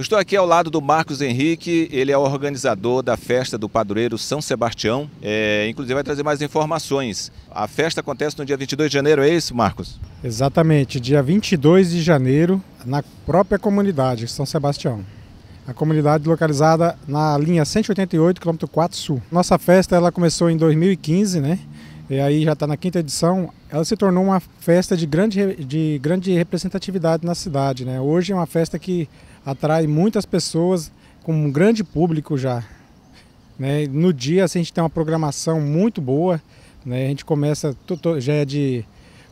Eu estou aqui ao lado do Marcos Henrique, ele é o organizador da festa do padroeiro São Sebastião. É, inclusive vai trazer mais informações. A festa acontece no dia 22 de janeiro, é isso, Marcos? Exatamente, dia 22 de janeiro, na própria comunidade São Sebastião. A comunidade localizada na linha 188, quilômetro 4 Sul. Nossa festa ela começou em 2015, né? e aí já está na quinta edição, ela se tornou uma festa de grande, de grande representatividade na cidade. Né? Hoje é uma festa que atrai muitas pessoas, com um grande público já. Né? No dia assim, a gente tem uma programação muito boa, né? a gente começa, já é de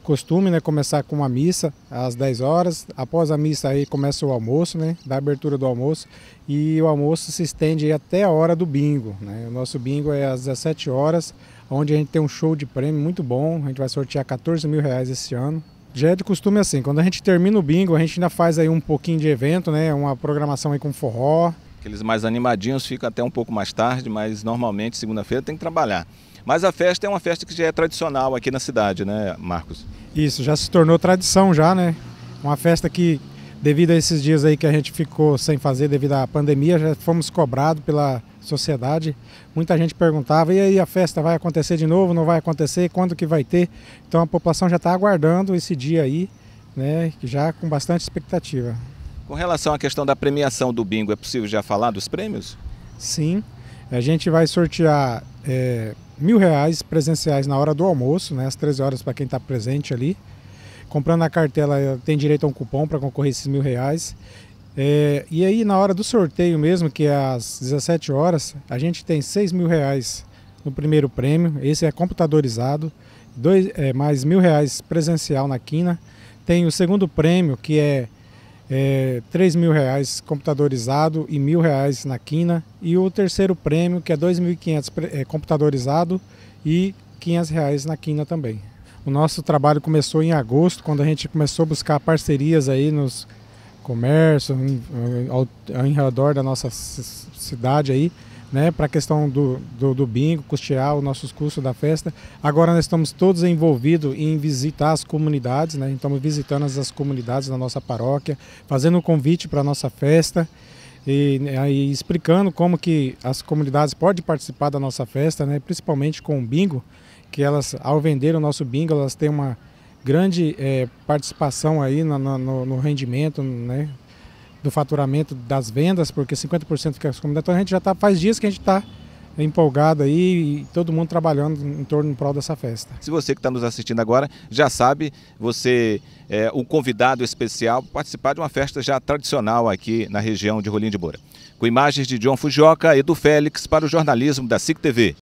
costume, né, começar com a missa às 10 horas. Após a missa aí começa o almoço, né, da abertura do almoço, e o almoço se estende até a hora do bingo, né? O nosso bingo é às 17 horas, onde a gente tem um show de prêmio muito bom. A gente vai sortear 14 mil reais esse ano. Já é de costume assim, quando a gente termina o bingo, a gente ainda faz aí um pouquinho de evento, né? Uma programação aí com forró, Aqueles mais animadinhos ficam até um pouco mais tarde, mas normalmente segunda-feira tem que trabalhar. Mas a festa é uma festa que já é tradicional aqui na cidade, né, Marcos? Isso, já se tornou tradição já, né? Uma festa que, devido a esses dias aí que a gente ficou sem fazer devido à pandemia, já fomos cobrados pela sociedade. Muita gente perguntava, e aí a festa vai acontecer de novo, não vai acontecer, quando que vai ter? Então a população já está aguardando esse dia aí, né, já com bastante expectativa. Com relação à questão da premiação do bingo, é possível já falar dos prêmios? Sim, a gente vai sortear é, mil reais presenciais na hora do almoço, né, às 13 horas para quem está presente ali. Comprando a cartela eh, tem direito a um cupom para concorrer esses mil reais. É, e aí na hora do sorteio mesmo, que é às 17 horas, a gente tem 6 mil reais no primeiro prêmio, esse é computadorizado, dois, é, mais mil reais presencial na quina. Tem o segundo prêmio, que é é, 3 mil reais computadorizado e mil reais na quina. E o terceiro prêmio, que é 2.500 é, computadorizado e 500 reais na quina também. O nosso trabalho começou em agosto, quando a gente começou a buscar parcerias aí nos comércios, em, ao redor da nossa cidade aí, né, para a questão do, do, do, bingo, custear os nossos custos da festa. Agora nós estamos todos envolvidos em visitar as comunidades, né, então, estamos visitando as, comunidades da nossa paróquia, fazendo um convite para a nossa festa e, e né, explicando como que as comunidades podem participar da nossa festa, né, principalmente com o bingo, que elas, ao vender o nosso bingo, elas têm uma grande é, participação aí no, no, no rendimento, né, do faturamento das vendas, porque 50% fica as comunidades. Então a gente já está faz dias que a gente está empolgado aí e todo mundo trabalhando em torno em prol dessa festa. Se você que está nos assistindo agora já sabe, você é um convidado especial para participar de uma festa já tradicional aqui na região de Rolim de Moura. Com imagens de John Fujoca e do Félix para o jornalismo da SIC TV.